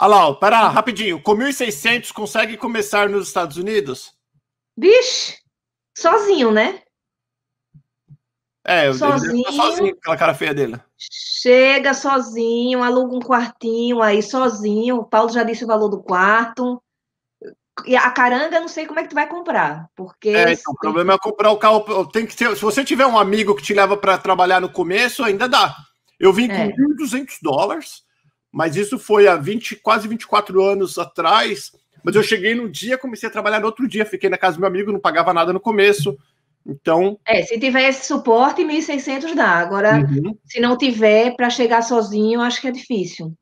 Alau, para rapidinho. Com 1.600, consegue começar nos Estados Unidos? Vixe, sozinho, né? É, sozinho, sozinho, aquela cara feia dele. Chega sozinho, aluga um quartinho aí sozinho. O Paulo já disse o valor do quarto. E a caranga, não sei como é que tu vai comprar, porque... É, então, o problema é comprar o carro... Tem que ter, se você tiver um amigo que te leva para trabalhar no começo, ainda dá. Eu vim com é. 1.200 dólares mas isso foi há 20, quase 24 anos atrás. Mas eu cheguei num dia, comecei a trabalhar no outro dia, fiquei na casa do meu amigo, não pagava nada no começo. Então. É, se tiver esse suporte, 1.600 dá. Agora, uhum. se não tiver, para chegar sozinho, acho que é difícil.